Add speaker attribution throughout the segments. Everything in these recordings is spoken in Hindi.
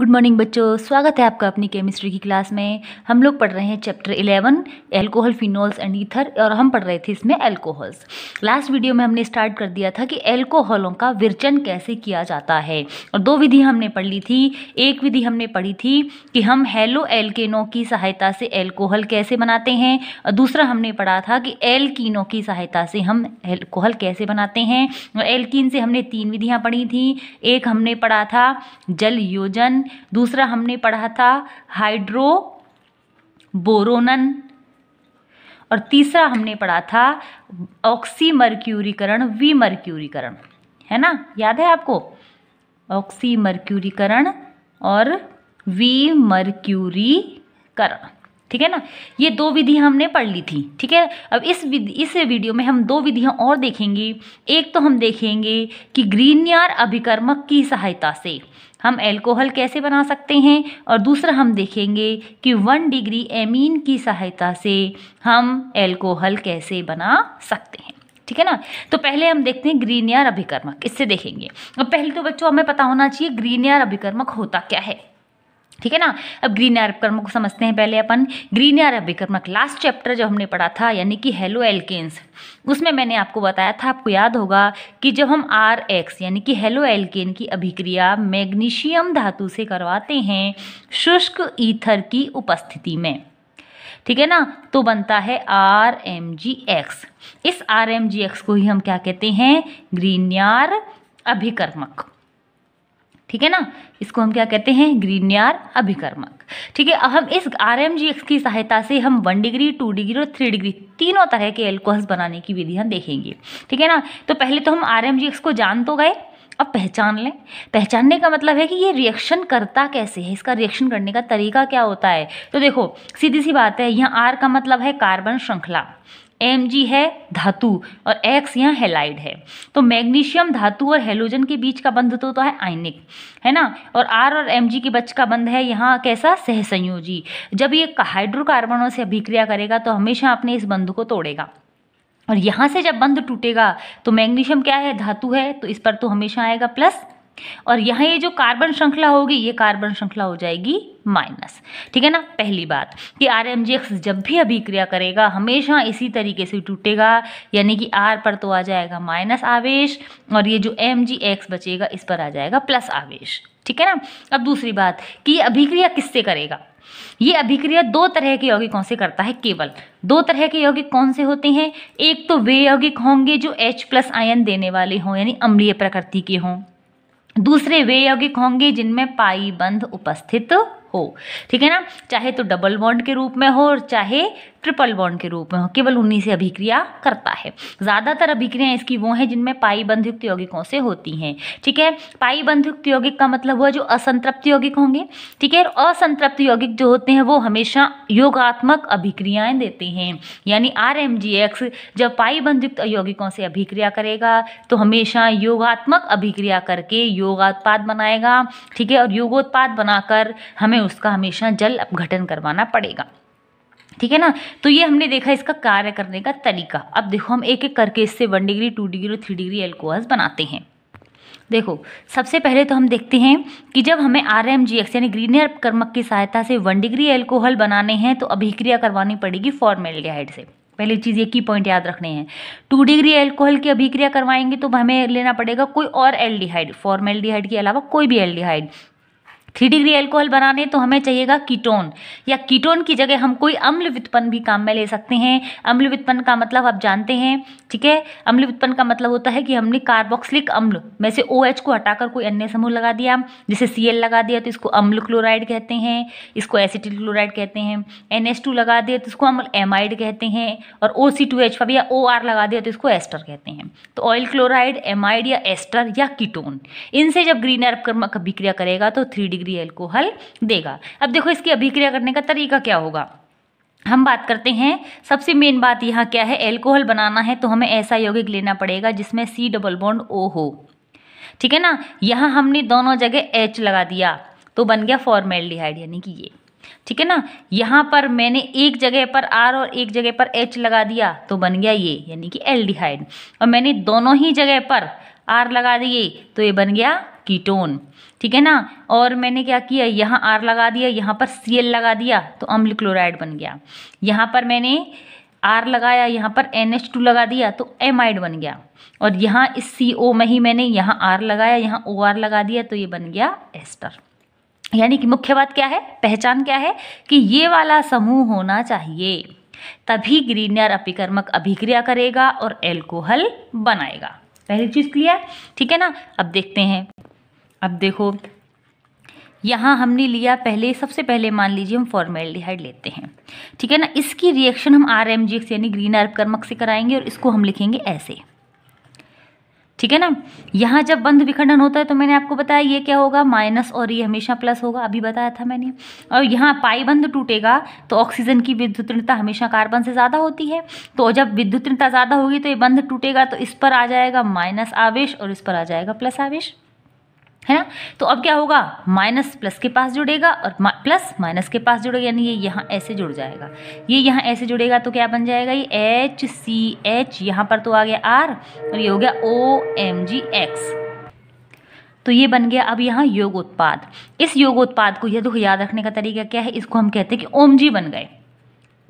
Speaker 1: गुड मॉर्निंग बच्चों स्वागत है आपका अपनी केमिस्ट्री की क्लास में हम लोग पढ़ रहे हैं chapter 11 alcohol phenols and ether और हम पढ़ रहे थे इसमें एल्कोहल्स लास्ट वीडियो में हमने स्टार्ट कर दिया था कि एल्कोहलों का विरचन कैसे किया जाता है और दो विधि हमने पढ़ ली थी एक विधि हमने पढ़ी थी कि हम हेलो एल्केनों की सहायता से एल्कोहल कैसे बनाते हैं और दूसरा हमने पढ़ा था कि एल्किनों की सहायता से हम एल्कोहल कैसे बनाते हैं और एल्किन से हमने तीन विधियाँ पढ़ी थी एक हमने पढ़ा था जल योजन दूसरा हमने पढ़ा था हाइड्रो बोरोनन और तीसरा हमने पढ़ा था ऑक्सी मर्क्यूरीकरण विमर्क्यूरीकरण है ना याद है आपको ऑक्सी मर्क्यूरीकरण और विमर्क्यूरीकरण ठीक है ना ये दो विधि हमने पढ़ ली थी ठीक है अब इस इस वीडियो में हम दो विधियां और देखेंगे एक तो हम देखेंगे कि ग्रीन यार अभिकर्मक की सहायता से हम एल्कोहल कैसे बना सकते हैं और दूसरा हम देखेंगे कि वन डिग्री एमीन की सहायता से हम एल्कोहल कैसे बना सकते हैं ठीक है ना तो पहले हम देखते हैं ग्रीनियर अभिकर्मक इससे देखेंगे अब पहले तो बच्चों हमें पता होना चाहिए ग्रीनियर अभिकर्मक होता क्या है ठीक है ना अब ग्रीन अरबिकर्मक को समझते हैं पहले अपन ग्रीन अरबिकर्मक लास्ट चैप्टर जब हमने पढ़ा था यानी कि हेलो एल्केन्स उसमें मैंने आपको बताया था आपको याद होगा कि जब हम आर एक्स यानी कि हेलो एल्केन की अभिक्रिया मैग्नीशियम धातु से करवाते हैं शुष्क ईथर की उपस्थिति में ठीक है ना तो बनता है आर एम जी एक्स इस आर एम जी एक्स को ही हम क्या कहते हैं ग्रीन अभिकर्मक ठीक है ना इसको हम क्या कहते हैं ग्रीनयार अभिकर्मक ठीक है अब हम इस आर की सहायता से हम वन डिग्री टू डिग्री और थ्री डिग्री तीनों तरह के एल्कोहल्स बनाने की विधि हम देखेंगे ठीक है ना तो पहले तो हम आर को जान तो गए अब पहचान लें पहचानने का मतलब है कि ये रिएक्शन करता कैसे है इसका रिएक्शन करने का तरीका क्या होता है तो देखो सीधी सी बात है यहाँ आर का मतलब है कार्बन श्रृंखला एम है धातु और एक्स यहाँ हेलाइड है तो मैग्नीशियम धातु और हेलोजन के बीच का बंध तो होता तो है आयनिक है ना और आर और एम के बच का बंध है यहाँ कैसा सहसंयोजी जब ये हाइड्रोकार्बनों से अभिक्रिया करेगा तो हमेशा अपने इस बंध को तोड़ेगा और यहाँ से जब बंध टूटेगा तो मैग्नीशियम क्या है धातु है तो इस पर तो हमेशा आएगा प्लस और यहाँ ये जो कार्बन श्रृंखला होगी ये कार्बन श्रृंखला हो जाएगी माइनस ठीक है ना पहली बात कि आर एम जी एक्स जब भी अभिक्रिया करेगा हमेशा इसी तरीके से टूटेगा यानी कि आर पर तो आ जाएगा माइनस आवेश और ये जो एम जी एक्स बचेगा इस पर आ जाएगा प्लस आवेश ठीक है ना अब दूसरी बात कि ये अभिक्रिया किससे करेगा ये अभिक्रिया दो तरह के यौगिकों से करता है केवल दो तरह के यौगिक कौन से होते हैं एक तो वे यौगिक होंगे जो H प्लस आयन देने वाले हों यानी अम्लीय प्रकृति के हों दूसरे वे यौगिक होंगे जिनमें पाई बंध उपस्थित हो ठीक है ना चाहे तो डबल बॉन्ड के रूप में हो और चाहे ट्रिपल बॉन्ड के रूप में केवल उन्हीं से अभिक्रिया करता है ज़्यादातर अभिक्रियाएं इसकी वो हैं जिनमें पाई बंधयुक्त यौगिकों से होती हैं ठीक है पाई बंधयुक्त यौगिक का मतलब हुआ जो असंतृप्त यौगिक होंगे ठीक है असंतृप्त यौगिक जो होते हैं वो हमेशा योगात्मक अभिक्रियाएं देते हैं यानी आर जब पाई बंधयुक्त यौगिकों से अभिक्रिया करेगा तो हमेशा योगात्मक अभिक्रिया करके योगात्पाद बनाएगा ठीक है और योगोत्पाद बनाकर हमें उसका हमेशा जल अपघटन करवाना पड़ेगा ठीक है ना तो ये हमने देखा इसका कार्य करने का तरीका अब देखो हम एक एक करके इससे वन डिग्री टू डिग्री और थ्री डिग्री एल्कोहल्स बनाते हैं देखो सबसे पहले तो हम देखते हैं कि जब हमें आर एम जी एक्स यानी ग्रीनियर कर्मक की सहायता से वन डिग्री एल्कोहल बनाने हैं तो अभिक्रिया करवानी पड़ेगी फॉर्मेलिहाइड से पहली चीज़ ये की पॉइंट याद रखने हैं टू डिग्री एल्कोहल की अभिक्रिया करवाएंगे तो हमें लेना पड़ेगा कोई और एल्डिहाइड फॉर्मेल्डिहाइड के अलावा कोई भी एल्डिहाइड थ्री डिग्री एल्कोहल बनाने तो हमें चाहिएगा कीटोन या कीटोन की जगह हम कोई अम्ल वित्पन्न भी काम में ले सकते हैं अम्ल वित्पन्न का मतलब आप जानते हैं ठीक है अम्ल वित्पन्न का मतलब होता है कि हमने कार्बोक्सिलिक अम्ल में से ओ OH को हटाकर कोई अन्य समूह लगा दिया जैसे सी एल लगा दिया तो इसको अम्ल क्लोराइड कहते हैं इसको एसिटिल क्लोराइड कहते हैं एन एस टू लगा दिया तो इसको अम्ल एमाइड कहते हैं और O C two H five या ओ आर लगा दिया तो इसको एस्टर कहते हैं तो ऑयल क्लोराइड एमाइड या एस्टर या कीटोन इनसे जब ग्रीन अर्व अभिक्रिया करेगा तो थ्री डिग्री एल्कोहल देगा अब देखो इसकी अभिक्रिया करने का तरीका क्या होगा हम बात करते हैं सबसे मेन बात यहाँ क्या है एल्कोहल बनाना है तो हमें ऐसा यौगिक लेना पड़ेगा जिसमें सी डबल बॉन्ड ओ हो ठीक है ना यहाँ हमने दोनों जगह एच लगा दिया तो बन गया फॉर्मेल्डिहाइड यानी कि ये ठीक है ना यहाँ पर मैंने एक जगह पर आर और एक जगह पर एच लगा दिया तो बन गया ये यानी कि एल्डिहाइड और मैंने दोनों ही जगह पर आर लगा दिए तो ये बन गया कीटोन ठीक है ना और मैंने क्या किया यहाँ आर लगा दिया यहाँ पर सी एल लगा दिया तो अम्ल क्लोराइड बन गया यहाँ पर मैंने आर लगाया यहाँ पर एन एच टू लगा दिया तो एमाइड बन गया और यहाँ इस सी ओ में ही मैंने यहाँ आर लगाया यहाँ ओ आर लगा दिया तो ये बन गया एस्टर यानी कि मुख्य बात क्या है पहचान क्या है कि ये वाला समूह होना चाहिए तभी ग्रीनियर अपिकर्मक अभिक्रिया करेगा और एल्कोहल बनाएगा पहली चीज़ क्लियर ठीक है ना अब देखते हैं अब देखो यहाँ हमने लिया पहले सबसे पहले मान लीजिए हम फॉर्मेल्डिहाइड लेते हैं ठीक है ना इसकी रिएक्शन हम आर एम जी एक्स यानी ग्रीन कर्मक से कराएंगे और इसको हम लिखेंगे ऐसे ठीक है ना यहाँ जब बंध विखंडन होता है तो मैंने आपको बताया ये क्या होगा माइनस और ये हमेशा प्लस होगा अभी बताया था मैंने और यहाँ पाई बंद टूटेगा तो ऑक्सीजन की विद्युतता हमेशा कार्बन से ज़्यादा होती है तो जब विद्युतता ज़्यादा होगी तो ये बंध टूटेगा तो इस पर आ जाएगा माइनस आवेश और इस पर आ जाएगा प्लस आवेश है ना तो अब क्या होगा माइनस प्लस के पास जुड़ेगा और प्लस माइनस के पास जुड़ेगा यानी ये यहाँ ऐसे जुड़ जाएगा ये यहाँ ऐसे जुड़ेगा तो क्या बन जाएगा ये एच सी एच यहाँ पर तो आ गया आर और ये हो गया ओ एम जी एक्स तो ये बन गया अब यहाँ उत्पाद इस योग उत्पाद को यह देखो याद रखने का तरीका क्या है इसको हम कहते हैं कि ओम जी बन गए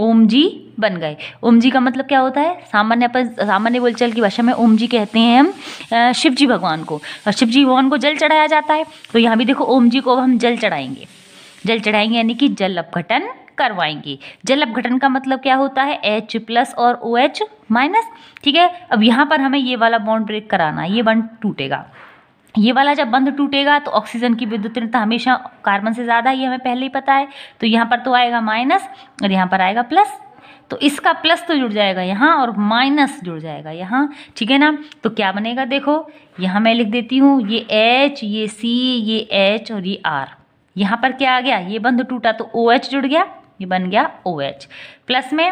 Speaker 1: ओम जी बन गए ओम जी का मतलब क्या होता है सामान्य अपन सामान्य बोलचाल की भाषा में ओम जी कहते हैं हम शिव जी भगवान को और शिव जी भगवान को जल चढ़ाया जाता है तो यहाँ भी देखो ओम जी को अब हम जल चढ़ाएंगे जल चढ़ाएंगे यानी कि जल अपघटन करवाएंगे जल अपघटन का मतलब क्या होता है एच प्लस और ओ एच माइनस ठीक है अब यहाँ पर हमें ये वाला बॉन्ड ब्रेक कराना है ये बॉन्ड टूटेगा ये वाला जब बंध टूटेगा तो ऑक्सीजन की विद्युतता हमेशा कार्बन से ज़्यादा ही हमें पहले ही पता है तो यहाँ पर तो आएगा माइनस और यहाँ पर आएगा प्लस तो इसका प्लस तो जुड़ जाएगा यहाँ और माइनस जुड़ जाएगा यहाँ ठीक है ना तो क्या बनेगा देखो यहाँ मैं लिख देती हूँ ये एच ये सी ये एच और ये आर यहाँ पर क्या आ गया ये बंध टूटा तो ओ OH जुड़ गया ये बन गया ओ OH प्लस में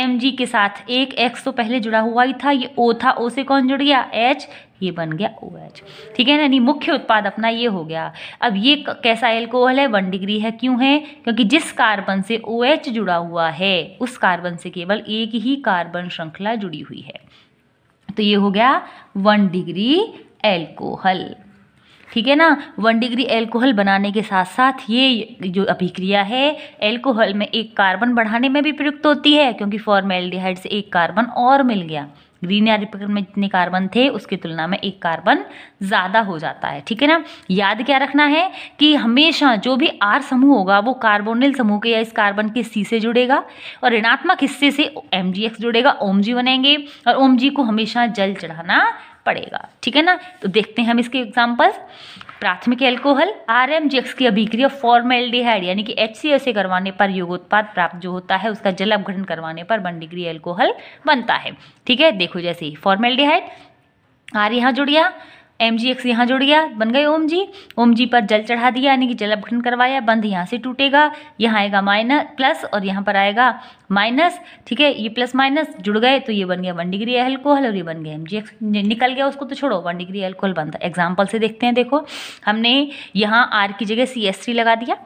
Speaker 1: एम जी के साथ एक एक्स तो पहले जुड़ा हुआ ही था ये ओ था ओ से कौन जुड़ गया एच ये बन गया ओ OH ठीक है ना यानी मुख्य उत्पाद अपना ये हो गया अब ये कैसा एल्कोहल है वन डिग्री है क्यों है क्योंकि जिस कार्बन से ओ OH जुड़ा हुआ है उस कार्बन से केवल एक ही कार्बन श्रृंखला जुड़ी हुई है तो ये हो गया वन डिग्री एल्कोहल ठीक है ना वन डिग्री एल्कोहल बनाने के साथ साथ ये जो अभिक्रिया है एल्कोहल में एक कार्बन बढ़ाने में भी प्रयुक्त होती है क्योंकि फॉर्मेल्डिहाइड से एक कार्बन और मिल गया ग्रीन एलिफेंट में जितने कार्बन थे उसकी तुलना में एक कार्बन ज़्यादा हो जाता है ठीक है ना याद क्या रखना है कि हमेशा जो भी आर समूह होगा वो कार्बोनिल समूह के या इस कार्बन के सी से जुड़ेगा और ऋणात्मक हिस्से से एम जुड़ेगा ओम बनेंगे और ओम को हमेशा जल चढ़ाना पड़ेगा ठीक है ना तो देखते हैं हम इसके एग्जाम्पल्स प्राथमिक एल्कोहल आर एम की अभिक्रिया फॉर्मेल्डिहाइड यानी कि एच सी से करवाने पर योगोत्पाद प्राप्त जो होता है उसका जल अपघटन करवाने पर वन डिग्री एल्कोहल बनता है ठीक है देखो जैसे ही फॉर्मेल्डिहाइड आर यहाँ जुड़िया एम जी एक्स यहाँ जुड़ गया बन गए ओम जी ओम जी पर जल चढ़ा दिया यानी कि जल अपघटन करवाया बंध यहाँ से टूटेगा यहाँ आएगा माइनस प्लस और यहाँ पर आएगा माइनस ठीक है ये प्लस माइनस जुड़ गए तो ये बन गया वन डिग्री एल्कोहल और ये बन गया एम जी एक्स निकल गया उसको तो छोड़ो वन डिग्री एल्कोहल बंद एग्जाम्पल से देखते हैं देखो हमने यहाँ आर की जगह सी एस सी लगा दिया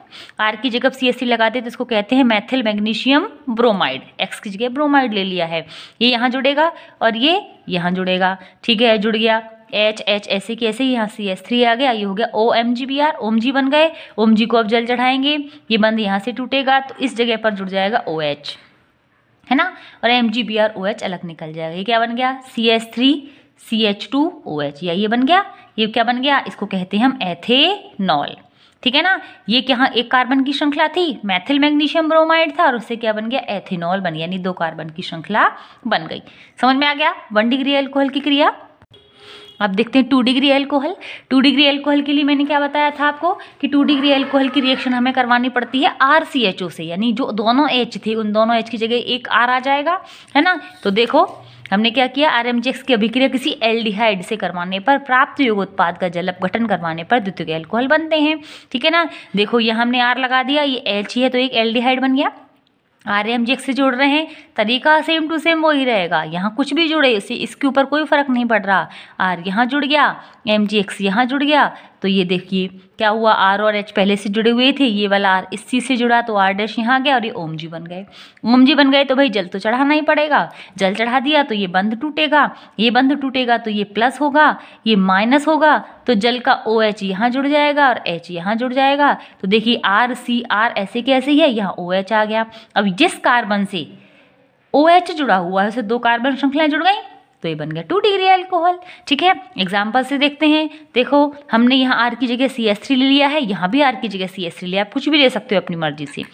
Speaker 1: आर की जगह सी एस सी लगाते तो इसको कहते हैं मैथिल मैग्नीशियम ब्रोमाइड एक्स की जगह ब्रोमाइड ले लिया है ये यहाँ जुड़ेगा और ये यहाँ जुड़ेगा ठीक है जुड़ गया एच एच ऐसे की ऐसे यहाँ सी एस थ्री आ गया ये हो गया O M G B R O M G बन गए ओम जी को अब जल चढ़ाएंगे ये बंद यहाँ से टूटेगा तो इस जगह पर जुड़ जाएगा ओ एच है ना और M G B R O H अलग निकल जाएगा ये क्या बन गया C S three C H two O H या ये बन गया ये क्या बन गया इसको कहते हैं हम एथेनॉल ठीक है ना ये क्या एक कार्बन की श्रृंखला थी मैथिल मैग्नीशियम ब्रोमाइड था और उससे क्या बन गया एथेनॉल बन गया यानी दो कार्बन की श्रृंखला बन गई समझ में आ गया वन डिग्री एल्कोहल की क्रिया अब देखते हैं two degree alcohol two degree alcohol के लिए मैंने क्या बताया था आपको कि टू डिग्री एल्कोहल की रिएक्शन हमें करवानी पड़ती है आर सी एच ओ से यानी जो दोनों एच थी उन दोनों एच की जगह एक आर आ जाएगा है ना तो देखो हमने क्या किया आर एम की अभिक्रिया किसी एल्डिहाइड से करवाने पर प्राप्त उत्पाद का जल अपघटन करवाने पर द्वितीय एल्कोहल बनते हैं ठीक है ना देखो ये हमने आर लगा दिया ये एच ही है तो एक एल्डिहाइड बन गया आर एम जी एक्स से जुड़ रहे हैं तरीका सेम टू सेम वही रहेगा यहाँ कुछ भी जुड़े इसे इसके ऊपर कोई फ़र्क नहीं पड़ रहा आर यहाँ जुड़ गया एम जी एक्स यहाँ जुड़ गया तो ये देखिए क्या हुआ आर और एच पहले से जुड़े हुए थे ये वाला आर इस से जुड़ा तो आर डैश यहाँ गया और ये ओम जी बन गए ओम जी बन गए तो भाई जल तो चढ़ाना ही पड़ेगा जल चढ़ा दिया तो ये बंद टूटेगा ये बंद टूटेगा तो ये प्लस होगा ये माइनस होगा तो जल का ओ OH एच यहाँ जुड़ जाएगा और एच यहाँ जुड़ जाएगा तो देखिए आर सी आर ऐसे कैसे ही है यहाँ ओ OH एच आ गया अब जिस कार्बन से ओ OH एच जुड़ा हुआ है उसे दो कार्बन श्रृंखलाएं जुड़ गई तो ये बन गया टू डिग्री एल्कोहल ठीक है एग्जाम्पल से देखते हैं देखो हमने यहाँ आर की जगह सी एस थ्री ले लिया है यहाँ भी आर की जगह सी एस थ्री लिया आप कुछ भी ले सकते हो अपनी मर्जी से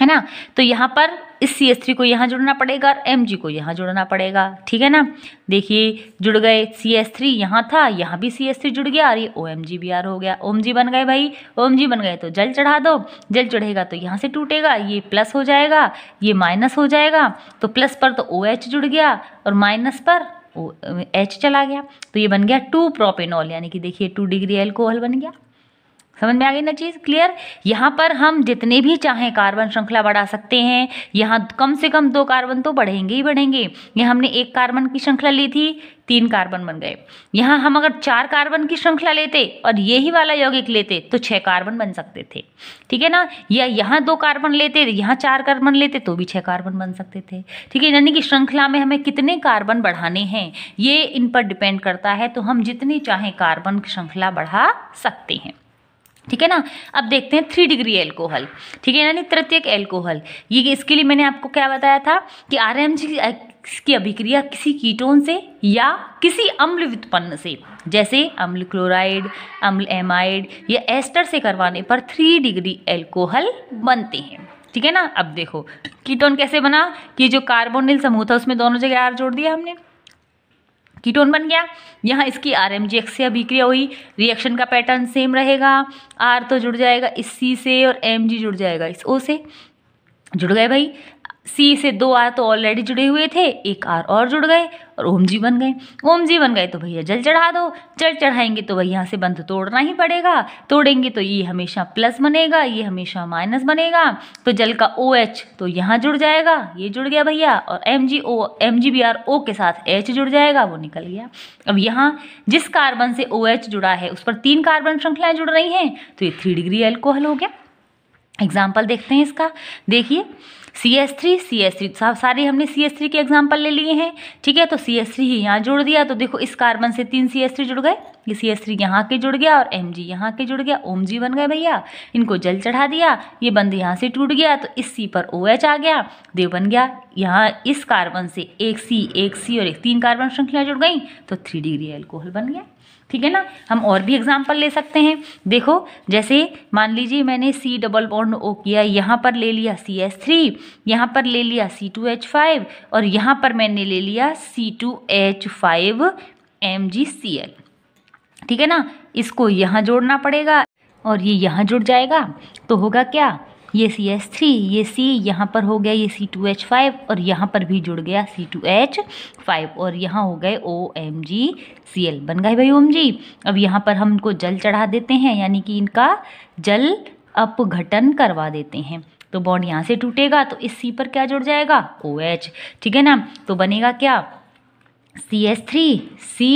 Speaker 1: है ना तो यहाँ पर इस सी एस थ्री को यहाँ जुड़ना पड़ेगा और एम जी को यहाँ जुड़ना पड़ेगा ठीक है ना देखिए जुड़ गए सी एस थ्री यहाँ था यहाँ भी सी एस थ्री जुड़ गया और ये O M G B R हो गया ओम जी बन गए भाई ओम जी बन गए तो जल चढ़ा दो जल चढ़ेगा तो यहाँ से टूटेगा ये प्लस हो जाएगा ये माइनस हो जाएगा तो प्लस पर तो ओ एच जुड़ गया और माइनस पर ओ एच चला गया तो ये बन गया टू प्रोपेनॉल यानी कि देखिए टू डिग्री एल्कोहल बन गया समझ में आ गई ना चीज़ क्लियर यहाँ पर हम जितने भी चाहें कार्बन श्रृंखला बढ़ा सकते हैं यहाँ कम से कम दो कार्बन तो बढ़ेंगे ही बढ़ेंगे यहाँ हमने एक कार्बन की श्रृंखला ली थी तीन कार्बन बन गए यहाँ हम अगर चार कार्बन की श्रृंखला लेते और यही वाला यौगिक लेते तो छः कार्बन बन सकते थे ठीक है ना या यहाँ दो कार्बन लेते यहाँ चार कार्बन लेते तो भी छः कार्बन बन सकते थे ठीक है यानी कि श्रृंखला में हमें कितने कार्बन बढ़ाने हैं ये इन पर डिपेंड करता है तो हम जितनी चाहें कार्बन की श्रृंखला बढ़ा सकते हैं ठीक है ना अब देखते हैं थ्री डिग्री एल्कोहल ठीक है यानी तृतीयक एल्कोहल ये इसके लिए मैंने आपको क्या बताया था कि आर एम जी की अभिक्रिया किसी कीटोन से या किसी अम्ल व्युत्पन्न से जैसे अम्ल क्लोराइड अम्ल एमाइड या एस्टर से करवाने पर थ्री डिग्री एल्कोहल बनते हैं ठीक है ना अब देखो कीटोन कैसे बना कि जो कार्बोनिल समूह था उसमें दोनों जगह आर जोड़ दिया हमने कीटोन बन गया यहाँ इसकी आर एम जी से अभिक्रिया हुई रिएक्शन का पैटर्न सेम रहेगा आर तो जुड़ जाएगा इस सी से और एम जी जुड़ जाएगा इस ओ से जुड़ गए भाई सी से दो आर तो ऑलरेडी जुड़े हुए थे एक आर और जुड़ गए और ओम जी बन गए ओम जी बन गए तो भैया जल चढ़ा दो जल चढ़ाएंगे तो भैया से बंध तोड़ना ही पड़ेगा तोड़ेंगे तो ये हमेशा प्लस बनेगा ये हमेशा माइनस बनेगा तो जल का ओ एच तो यहाँ जुड़ जाएगा ये जुड़ गया भैया और M G O M G B R O के साथ एच जुड़ जाएगा वो निकल गया अब यहाँ जिस कार्बन से ओ एच जुड़ा है उस पर तीन कार्बन श्रृंखलाएँ जुड़ रही हैं तो ये थ्री डिग्री एल्कोहल हो गया एग्जाम्पल देखते हैं इसका देखिए C S three C S three सारे हमने सी एस थ्री के एग्जाम्पल ले लिए हैं ठीक है तो सी एस थ्री ही यहाँ जुड़ दिया तो देखो इस कार्बन से तीन सी एस थ्री जुड़ गए ये सी एस थ्री यहाँ के जुड़ गया और एम जी यहाँ के जुड़ गया ओम जी बन गए भैया इनको जल चढ़ा दिया ये बंद यहाँ से टूट गया तो इस सी पर ओ एच आ गया देव बन गया यहाँ इस कार्बन से एक सी एक सी और एक तीन कार्बन श्रृंखला जुड़ गई तो थ्री डिग्री एल्कोहल बन गया ठीक है ना हम और भी एग्जाम्पल ले सकते हैं देखो जैसे मान लीजिए मैंने सी डबल बॉन्ड ओ किया यहाँ पर ले लिया सी एस थ्री यहाँ पर ले लिया सी टू एच फाइव और यहाँ पर मैंने ले लिया C two H five M G C L ठीक है ना इसको यहाँ जोड़ना पड़ेगा और ये यहाँ जुड़ जाएगा तो होगा क्या ये सी एस थ्री ये सी यहाँ पर हो गया ये सी टू एच फाइव और यहाँ पर भी जुड़ गया सी टू एच फाइव और यहाँ हो गए ओ एम जी सी एल बन गए भाई ओम जी अब यहाँ पर हम इनको जल चढ़ा देते हैं यानी कि इनका जल अपघटन करवा देते हैं तो बॉन्ड यहाँ से टूटेगा तो इस सी पर क्या जुड़ जाएगा ओ OH, एच ठीक है ना तो बनेगा क्या सी एस थ्री सी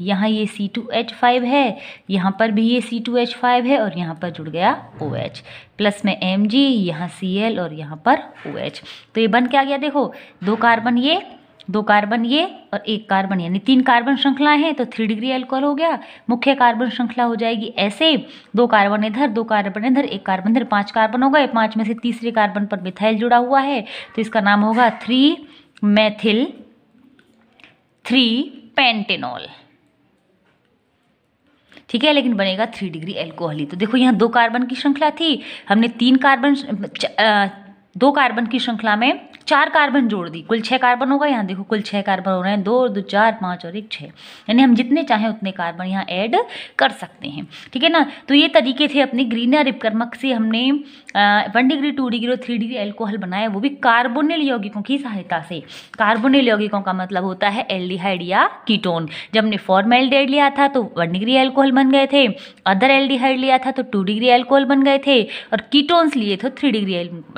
Speaker 1: यहाँ ये सी टू एच फाइव है यहाँ पर भी ये सी टू एच फाइव है और यहाँ पर जुड़ गया ओ एच प्लस में एम जी यहाँ सी एल और यहाँ पर ओ एच तो ये बन क्या गया देखो दो कार्बन ये दो कार्बन ये और एक कार्बन यानी तीन कार्बन श्रृंखला हैं तो थ्री डिग्री एल्कोहल हो गया मुख्य कार्बन श्रृंखला हो जाएगी ऐसे दो कार्बन इधर दो कार्बन इधर एक कार्बन इधर पांच कार्बन हो गए पांच में से तीसरे कार्बन पर मिथाइल जुड़ा हुआ है तो इसका नाम होगा थ्री मैथिल थ्री पेंटेनॉल ठीक है लेकिन बनेगा थ्री डिग्री एल्कोहली तो देखो यहाँ दो कार्बन की श्रृंखला थी हमने तीन कार्बन दो कार्बन की श्रृंखला में चार कार्बन जोड़ दी कुल छः कार्बन होगा यहाँ देखो कुल छः कार्बन हो रहे हैं दो दो चार पाँच और एक छः यानी हम जितने चाहें उतने कार्बन यहाँ ऐड कर सकते हैं ठीक है ना तो ये तरीके थे अपने ग्रीना रिपकर्मक से हमने वन डिग्री टू डिग्री और थ्री डिग्री एल्कोहल बनाया वो भी कार्बोनिल यौगिकों की सहायता से कार्बोनिल यौगिकों का मतलब होता है एल्डिहाइड या कीटोन जब हमने फॉर्मेल्डेड लिया था तो वन डिग्री एल्कोहल बन गए थे अदर एल्डिहाइड लिया था तो टू डिग्री एल्कोहल बन गए थे और कीटोन्स लिए थे तो थ्री डिग्री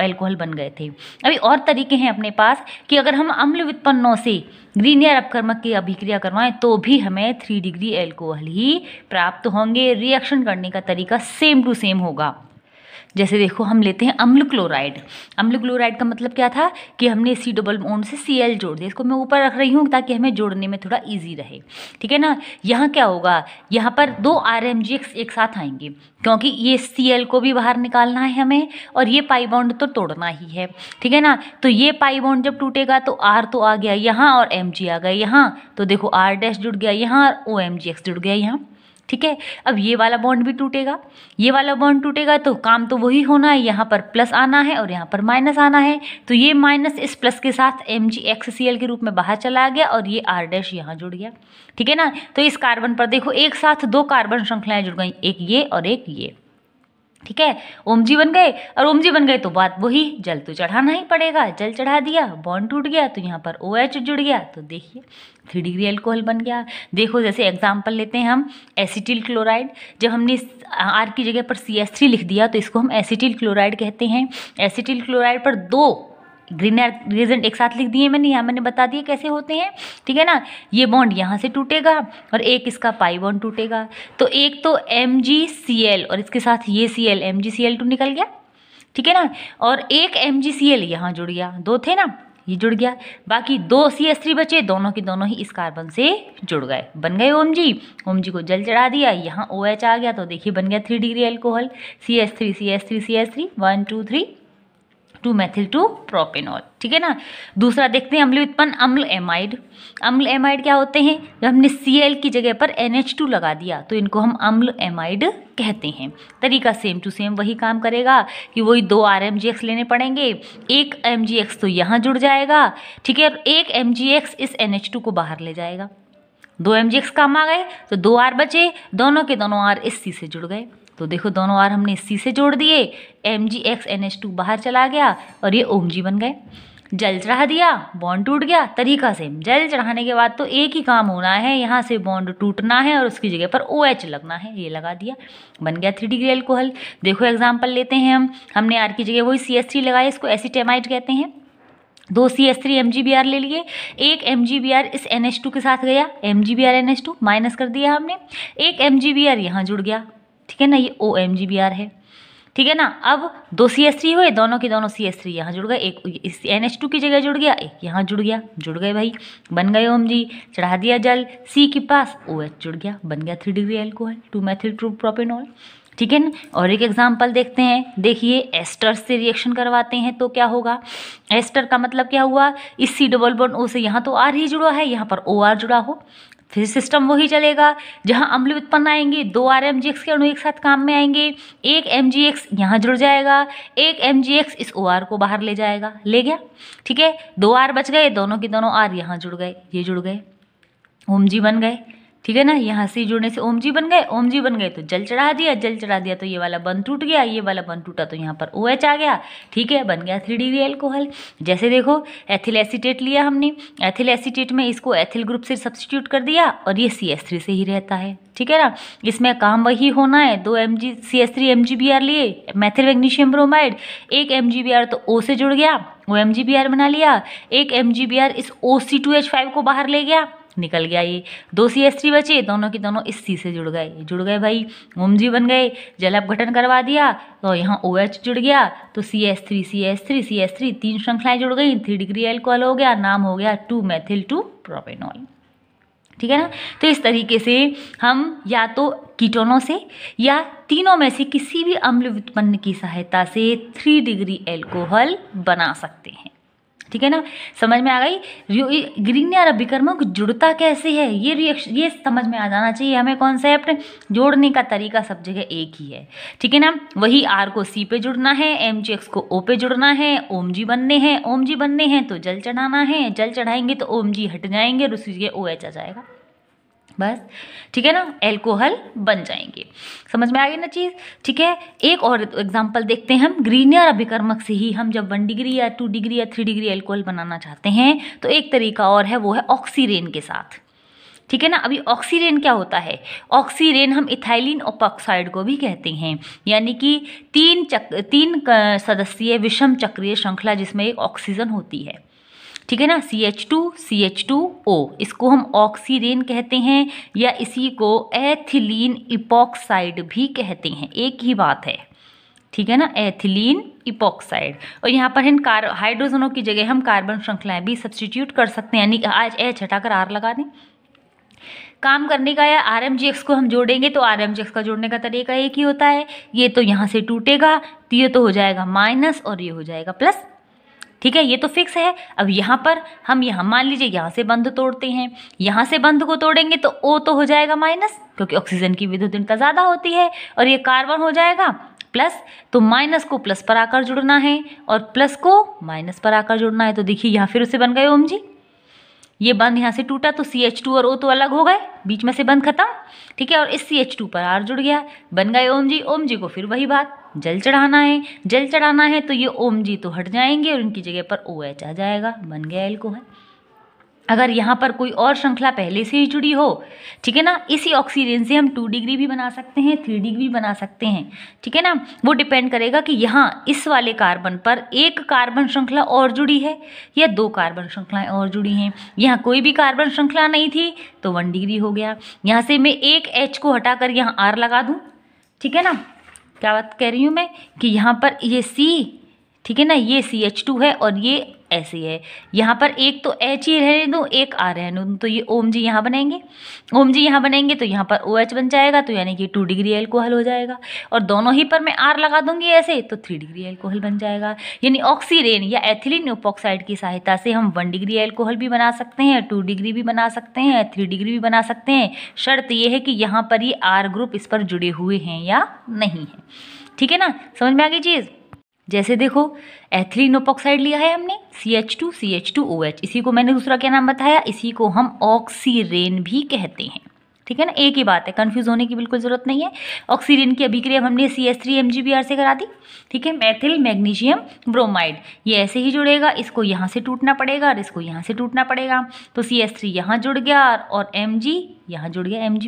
Speaker 1: एल्कोहल बन गए थे अभी और तरीके तरीके हैं अपने पास कि अगर हम अम्ल उत्पन्नों से ग्रीनियर अपकर्मक की अभिक्रिया करवाएं तो भी हमें थ्री डिग्री एल्कोहल ही प्राप्त होंगे रिएक्शन करने का तरीका सेम टू सेम होगा जैसे देखो हम लेते हैं अम्ल क्लोराइड अम्ल क्लोराइड का मतलब क्या था कि हमने सी डबल ओन से सी एल जोड़ दिया इसको मैं ऊपर रख रही हूँ ताकि हमें जोड़ने में थोड़ा ईजी रहे ठीक है ना यहाँ क्या होगा यहाँ पर दो आर एम जी एक्स एक साथ आएंगे क्योंकि ये सी एल को भी बाहर निकालना है हमें और ये पाई बॉन्ड तो तोड़ना ही है ठीक है ना तो ये पाई बॉन्ड जब टूटेगा तो आर तो आ गया यहाँ और एम जी आ गया यहाँ तो देखो आर डैश जुड़ गया यहाँ और ओ एम जी एक्स जुड़ गया यहाँ ठीक है अब ये वाला बॉन्ड भी टूटेगा ये वाला बॉन्ड टूटेगा तो काम तो वही होना है यहाँ पर प्लस आना है और यहाँ पर माइनस आना है तो ये माइनस इस प्लस के साथ M G X C L के रूप में बाहर चला गया और ये आर डैश यहाँ जुड़ गया ठीक है ना तो इस कार्बन पर देखो एक साथ दो कार्बन श्रृंखलाएं जुड़ गई एक ये और एक ये ठीक है ओम जी बन गए और ओम जी बन गए तो बात वही जल तो चढ़ाना ही पड़ेगा जल चढ़ा दिया बॉन्ड टूट गया तो यहाँ पर ओ OH जुड़ गया तो देखिए थ्री डिग्री अल्कोहल बन गया देखो जैसे एग्जाम्पल लेते हैं हम एसिटिल क्लोराइड जब हमने आर की जगह पर सी एस थ्री लिख दिया तो इसको हम एसिटिल क्लोराइड कहते हैं एसिटिल क्लोराइड पर दो ग्रीन रिजेंट एक साथ लिख दिए मैंने यहाँ मैंने बता दिए कैसे होते हैं ठीक है ना ये बॉन्ड यहाँ से टूटेगा और एक इसका पाई बॉन्ड टूटेगा तो एक तो एम जी सी एल और इसके साथ ये C L M G C L two निकल गया ठीक है ना और एक एम जी सी एल यहाँ जुड़ गया दो थे ना ये जुड़ गया बाकी दो सी एस थ्री बचे दोनों के दोनों ही इस कार्बन से जुड़ गए बन गए ओम जी ओम जी को जल चढ़ा दिया यहाँ ओ OH एच आ गया तो देखिए बन गया three degree alcohol C S three C S three C S three one two three two methyl two propanol ठीक है ना दूसरा देखते हैं अम्ल उत्पन्न अम्ल एमाइड अम्ल एमाइड क्या होते हैं जब हमने सी एल की जगह पर एन एच टू लगा दिया तो इनको हम अम्ल एमाइड कहते हैं तरीका सेम टू सेम वही काम करेगा कि वही दो आर एम जी एक्स लेने पड़ेंगे एक एम जी एक्स तो यहाँ जुड़ जाएगा ठीक है और एक एम जी एक्स इस एन एच टू को बाहर ले जाएगा दो एम जी एक्स काम आ गए तो दो आर बचे दोनों के दोनों आर इस सी से जुड़ गए तो देखो दोनों आर हमने सी से जोड़ दिए M G X N H two बाहर चला गया और ये ओम जी बन गए जल चढ़ा दिया बॉन्ड टूट गया तरीका सेम जल चढ़ाने के बाद तो एक ही काम होना है यहाँ से बॉन्ड टूटना है और उसकी जगह पर ओ OH एच लगना है ये लगा दिया बन गया थ्री डिग्री एल्कोहल देखो एग्जाम्पल लेते हैं हम हमने आर की जगह वही सी एस थ्री लगाया इसको एसिटेमाइट कहते हैं दो C S three M G B R ले लिए एक एम जी बी आर इस एन एच टू के साथ गया M G B R N H two minus कर दिया हमने एक एम जी बी आर यहाँ जुड़ गया ठीक है ना ये O M G B R है ठीक है ना अब दो सी एस थ्री हुए दोनों के दोनों सी एस थ्री यहाँ जुड़ गए एक इस एन एच टू की जगह जुड़ गया एक यहाँ जुड़ गया जुड़ गए भाई बन गए ओम जी चढ़ा दिया जल सी के पास ओ एच जुड़ गया बन गया three degree alcohol two methyl two propanol ठीक है ना और एक एग्जाम्पल देखते हैं देखिए एस्टर से रिएक्शन करवाते हैं तो क्या होगा एस्टर का मतलब क्या हुआ इस सी डबल बोन ओ से यहाँ तो आर ही जुड़ा है यहाँ पर ओ आर जुड़ा हो फिर सिस्टम वही चलेगा जहाँ अम्ल उत्पन्न आएंगे दो आर एम जी एक्स के अणु एक साथ काम में आएंगे एक एम जी एक्स यहाँ जुड़ जाएगा एक एम जी एक्स इस ओ आर को बाहर ले जाएगा ले गया ठीक है दो आर बच गए दोनों के दोनों आर यहाँ जुड़ गए ये जुड़ गए ओम जी बन गए ठीक है ना यहाँ से जुड़ने से ओम जी बन गए ओम जी बन गए तो जल चढ़ा दिया जल चढ़ा दिया तो ये वाला बन टूट गया ये वाला बन टूटा तो यहाँ पर ओ OH आ गया ठीक है बन गया थ्री डी वी एल्कोहल जैसे देखो एथिल एसीटेट लिया हमने एथिल एसीटेट में इसको एथिल ग्रुप से सब्सटीट्यूट कर दिया और ये सी एस थ्री से ही रहता है ठीक है ना इसमें काम वही होना है दो M G C S three M G B R लिए मैथिल मैग्नीशियम ब्रोमाइड एक एम जी बी आर तो ओ से जुड़ गया वो एम जी बी आर बना लिया एक एम जी बी आर इस O C two H five को बाहर ले गया निकल गया ये दो सी एस बचे दोनों की दोनों इस सी से जुड़ गए जुड़ गए भाई ओम जी बन गए जल अपघटन करवा दिया तो यहाँ ओ OH जुड़ गया तो C S three C S three C S three तीन श्रृंखलाएं जुड़ गई थ्री डिग्री एल्कोहल हो गया नाम हो गया टू मैथिल टू प्रोपेनॉल ठीक है ना तो इस तरीके से हम या तो कीटोनों से या तीनों में से किसी भी अम्ल व्युत्पन्न की सहायता से थ्री डिग्री एल्कोहल बना सकते हैं ठीक है ना समझ में आ गई ग्रीन और अभिकर्मक जुड़ता कैसे है ये रिएक्शन ये समझ में आ जाना चाहिए हमें कॉन्सेप्ट जोड़ने का तरीका सब जगह एक ही है ठीक है ना वही आर को सी पे जुड़ना है एम जी एक्स को ओ पे जुड़ना है ओम जी बनने हैं ओम जी बनने हैं तो जल चढ़ाना है जल चढ़ाएंगे तो ओम जी हट जाएंगे और उसी जगह ओ एच आ जाएगा बस ठीक है ना एल्कोहल बन जाएंगे समझ में आ गई ना चीज़ ठीक है एक और एग्जांपल देखते हैं हम ग्रीनियर अभिकर्मक से ही हम जब वन डिग्री या टू डिग्री या थ्री डिग्री एल्कोहल बनाना चाहते हैं तो एक तरीका और है वो है ऑक्सीरेन के साथ ठीक है ना अभी ऑक्सीरेन क्या होता है ऑक्सीरेन हम इथाइलिन ओपॉक्साइड को भी कहते हैं यानी कि तीन चक तीन सदस्यीय विषम चक्रीय श्रृंखला जिसमें एक ऑक्सीजन होती है ठीक है ना C H two C H two O इसको हम ऑक्सीडेन कहते हैं या इसी को एथिलीन इपॉक्साइड भी कहते हैं एक ही बात है ठीक है ना एथिलीन इपॉक्साइड और यहाँ पर इन कार हाइड्रोजनों की जगह हम कार्बन श्रृंखलाएं भी सब्सटीट्यूट कर सकते हैं यानी आज एच हटाकर आर लगा दें काम करने का या आर को हम जोड़ेंगे तो आर का जोड़ने का तरीका एक ही होता है ये तो यहाँ से टूटेगा तो ये तो हो जाएगा माइनस और ये हो जाएगा प्लस ठीक है ये तो फिक्स है अब यहाँ पर हम यहाँ मान लीजिए यहाँ से बंध तोड़ते हैं यहाँ से बंध को तोड़ेंगे तो ओ तो हो जाएगा माइनस क्योंकि ऑक्सीजन की विद्युतता ज़्यादा होती है और ये कार्बन हो जाएगा प्लस तो माइनस को प्लस पर आकर जुड़ना है और प्लस को माइनस पर आकर जुड़ना है तो देखिए यहाँ फिर उसे बन गए ओम जी ये बंद यहाँ से टूटा तो सी एच टू और ओ तो अलग हो गए बीच में से बंद खत्म ठीक है और इस सी एच टू पर आर जुड़ गया बन गए ओम जी ओम जी को फिर वही बात जल चढ़ाना है जल चढ़ाना है तो ये ओम जी तो हट जाएंगे और इनकी जगह पर ओ एच आ जाएगा बन गया एल्कोहल अगर यहाँ पर कोई और श्रृंखला पहले से ही जुड़ी हो ठीक है ना इसी ऑक्सीजन से हम टू डिग्री भी बना सकते हैं थ्री डिग्री बना सकते हैं ठीक है ना वो डिपेंड करेगा कि यहाँ इस वाले कार्बन पर एक कार्बन श्रृंखला और जुड़ी है या दो कार्बन श्रृंखलाएं और जुड़ी हैं यहाँ कोई भी कार्बन श्रृंखला नहीं थी तो वन डिग्री हो गया यहाँ से मैं एक एच को हटा कर यहाँ आर लगा दूँ ठीक है ना क्या बात कह रही हूँ मैं कि यहाँ पर ये सी ठीक है ना ये सी एच टू है और ये ऐसी है यहाँ पर एक तो एच ही रहने दो एक आ रहने दो तो ये ओम जी यहाँ बनाएंगे ओम जी यहाँ बनाएंगे तो यहाँ पर ओ OH एच बन जाएगा तो यानी कि टू डिग्री एल्कोहल हो जाएगा और दोनों ही पर मैं आर लगा दूंगी ऐसे तो थ्री डिग्री एल्कोहल बन जाएगा यानी ऑक्सीरेन या एथिलीन ओपोक्साइड की सहायता से हम वन डिग्री एल्कोहल भी बना सकते हैं टू डिग्री भी बना सकते हैं थ्री डिग्री भी बना सकते हैं शर्त यह है कि यहाँ पर ये आर ग्रुप इस पर जुड़े हुए हैं या नहीं है ठीक है ना समझ में आ गई चीज़ जैसे देखो एथिलीन ओपॉक्साइड लिया है हमने C H two C H two O H इसी को मैंने दूसरा क्या नाम बताया इसी को हम ऑक्सीरेन भी कहते हैं ठीक है ना एक ही बात है कन्फ्यूज होने की बिल्कुल ज़रूरत नहीं है ऑक्सीजन की अभिक्रिया हमने C S three M G B R से करा दी ठीक है मैथिल मैग्नीशियम ब्रोमाइड ये ऐसे ही जुड़ेगा इसको यहाँ से टूटना पड़ेगा और इसको यहाँ से टूटना पड़ेगा तो सी एस थ्री यहाँ जुड़ गया और एम जी यहाँ जुड़ गया एम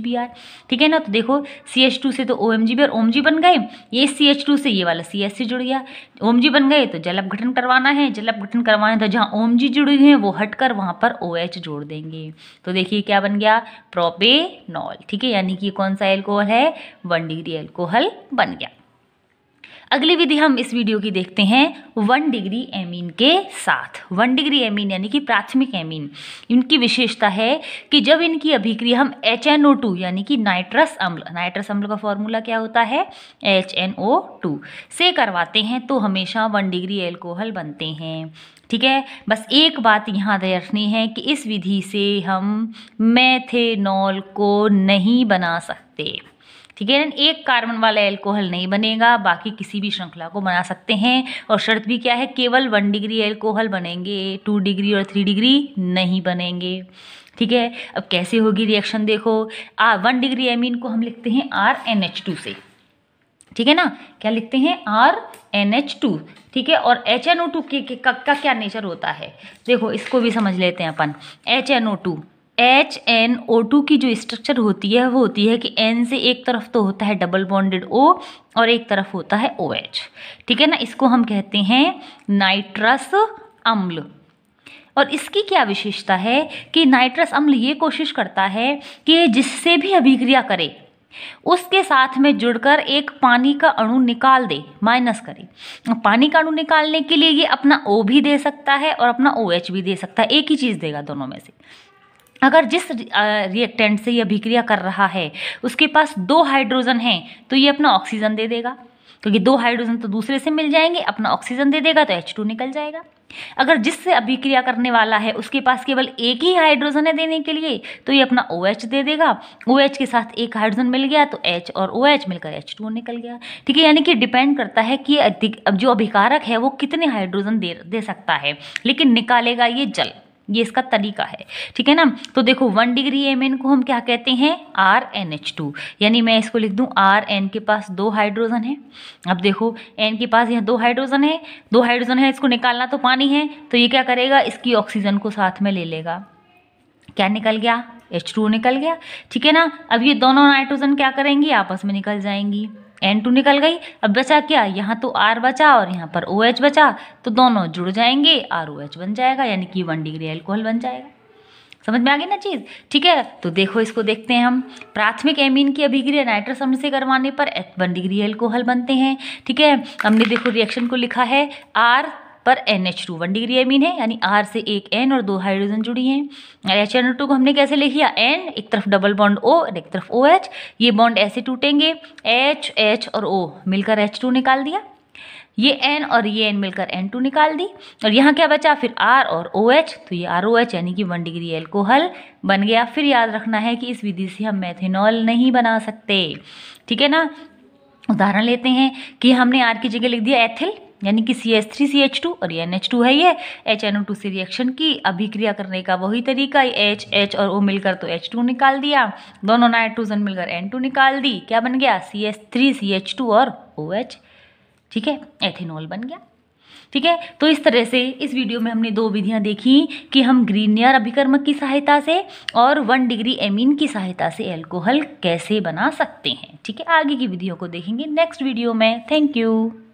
Speaker 1: ठीक है ना तो देखो सी से तो ओ और ओम बन गए ये सी से ये वाला सी से जुड़ गया ओम बन गए तो जल अपघटन करवाना है जल अपघटन करवाना है तो जहाँ ओम जी जुड़े हैं वो हटकर वहाँ पर ओ OH जोड़ देंगे तो देखिए क्या बन गया प्रोपेनॉल ठीक है यानी कि कौन सा एल्कोहल है वन डिग्री एल्कोहल बन गया अगली विधि हम इस वीडियो की देखते हैं वन डिग्री एमीन के साथ वन डिग्री एमीन यानी कि प्राथमिक एमीन इनकी विशेषता है कि जब इनकी अभिक्रिया हम एच एन ओ टू यानी कि नाइट्रस अम्ल नाइट्रस अम्ल का फॉर्मूला क्या होता है एच एन ओ टू से करवाते हैं तो हमेशा वन डिग्री एल्कोहल बनते हैं ठीक है बस एक बात यहाँ रखनी है कि इस विधि से हम मैथेनॉल को नहीं बना सकते ठीक है एक कार्बन वाला एल्कोहल नहीं बनेगा बाकी किसी भी श्रृंखला को बना सकते हैं और शर्त भी क्या है केवल वन डिग्री एल्कोहल बनेंगे टू डिग्री और थ्री डिग्री नहीं बनेंगे ठीक है अब कैसे होगी रिएक्शन देखो आ वन डिग्री एमीन को हम लिखते हैं आर एन एच टू से ठीक है ना क्या लिखते हैं आर एन एच टू ठीक है और एच एन ओ टू के का क्या नेचर होता है देखो इसको भी समझ लेते हैं अपन H N O two H N O two की जो स्ट्रक्चर होती है वो होती है कि एन से एक तरफ तो होता है डबल बॉन्डेड ओ और एक तरफ होता है ओ एच ठीक है ना इसको हम कहते हैं नाइट्रस अम्ल और इसकी क्या विशेषता है कि नाइट्रस अम्ल ये कोशिश करता है कि जिससे भी अभिक्रिया करे उसके साथ में जुड़कर एक पानी का अणु निकाल दे माइनस करे पानी का अणु निकालने के लिए ये अपना ओ भी दे सकता है और अपना ओ एच भी दे सकता है एक ही चीज़ देगा दोनों में से अगर जिस रिएक्टेंट से यह अभिक्रिया कर रहा है उसके पास दो हाइड्रोजन हैं तो ये अपना ऑक्सीजन दे देगा क्योंकि दो हाइड्रोजन तो दूसरे से मिल जाएंगे अपना ऑक्सीजन दे देगा तो एच टू निकल जाएगा अगर जिससे अभिक्रिया करने वाला है उसके पास केवल एक ही हाइड्रोजन है देने के लिए तो ये अपना ओ OH दे देगा ओ OH के साथ एक हाइड्रोजन मिल गया तो H और ओ OH मिलकर एच टू निकल गया ठीक है यानी कि डिपेंड करता है कि जो अभिकारक है वो कितने हाइड्रोजन दे दे सकता है लेकिन निकालेगा ये जल ये इसका तरीका है ठीक है ना तो देखो वन डिग्री एम एन को हम क्या कहते हैं आर एन एच टू यानी मैं इसको लिख दूं आर एन के पास दो हाइड्रोजन है अब देखो एन के पास यहाँ दो हाइड्रोजन है दो हाइड्रोजन है इसको निकालना तो पानी है तो ये क्या करेगा इसकी ऑक्सीजन को साथ में ले लेगा क्या निकल गया एच टू निकल गया ठीक है ना अब ये दोनों नाइट्रोजन क्या करेंगी आपस में निकल जाएंगी एन टू निकल गई अब बचा क्या यहाँ तो आर बचा और यहाँ पर ओ OH बचा तो दोनों जुड़ जाएंगे आर ओ OH बन जाएगा यानी कि वन डिग्री एल्कोहल बन जाएगा समझ में आ गई ना चीज़ ठीक है तो देखो इसको देखते हैं हम प्राथमिक एमीन की अभिक्रिया नाइट्रस अम्ल से करवाने पर वन डिग्री एल्कोहल बनते हैं ठीक है हमने देखो रिएक्शन को लिखा है आर पर N H two one degree amine है यानी आर से एक एन और दो हाइड्रोजन जुड़ी हैं एच एन टू को हमने कैसे लिख लिया एन एक तरफ डबल बॉन्ड ओ और एक तरफ ओ एच ये बॉन्ड ऐसे टूटेंगे एच एच और ओ मिलकर एच टू निकाल दिया ये एन और ये एन मिलकर एन टू निकाल दी और यहाँ क्या बचा फिर आर और ओ एच तो ये आर ओ एच यानी कि वन डिग्री एल्कोहल बन गया फिर याद रखना है कि इस विधि से हम मैथेनॉल नहीं बना सकते ठीक है ना उदाहरण लेते हैं कि हमने आर की जगह लिख दिया एथिल यानी कि C H three C H two और ये एन एच टू है ये एच एन ओ टू से रिएक्शन की अभिक्रिया करने का वही तरीका एच एच और ओ मिलकर तो एच टू निकाल दिया दोनों नाइट्रोजन मिलकर एन टू निकाल दी क्या बन गया C H three C H two और ओ एच ठीक है एथेनॉल बन गया ठीक है तो इस तरह से इस वीडियो में हमने दो विधियां देखी कि हम ग्रीनियर अभिकर्मक की सहायता से और वन डिग्री एमीन की सहायता से एल्कोहल कैसे बना सकते हैं ठीक है आगे की विधियों को देखेंगे नेक्स्ट वीडियो में थैंक यू